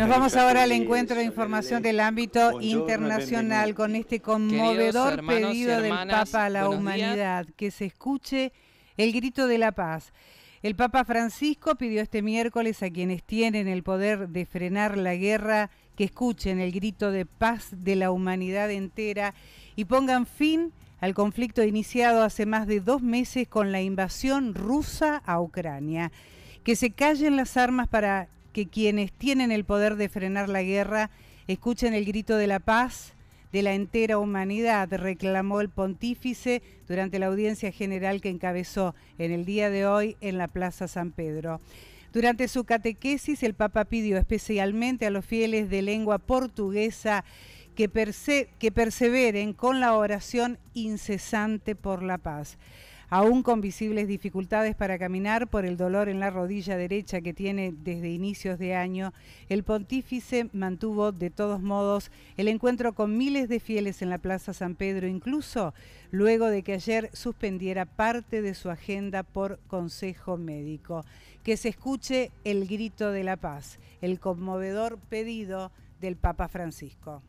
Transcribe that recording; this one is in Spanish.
Nos vamos ahora al encuentro de información del ámbito internacional con este conmovedor pedido del Papa a la humanidad, que se escuche el grito de la paz. El Papa Francisco pidió este miércoles a quienes tienen el poder de frenar la guerra que escuchen el grito de paz de la humanidad entera y pongan fin al conflicto iniciado hace más de dos meses con la invasión rusa a Ucrania. Que se callen las armas para que quienes tienen el poder de frenar la guerra escuchen el grito de la paz de la entera humanidad, reclamó el pontífice durante la audiencia general que encabezó en el día de hoy en la Plaza San Pedro. Durante su catequesis, el Papa pidió especialmente a los fieles de lengua portuguesa que, que perseveren con la oración incesante por la paz aún con visibles dificultades para caminar por el dolor en la rodilla derecha que tiene desde inicios de año, el pontífice mantuvo de todos modos el encuentro con miles de fieles en la Plaza San Pedro, incluso luego de que ayer suspendiera parte de su agenda por consejo médico. Que se escuche el grito de la paz, el conmovedor pedido del Papa Francisco.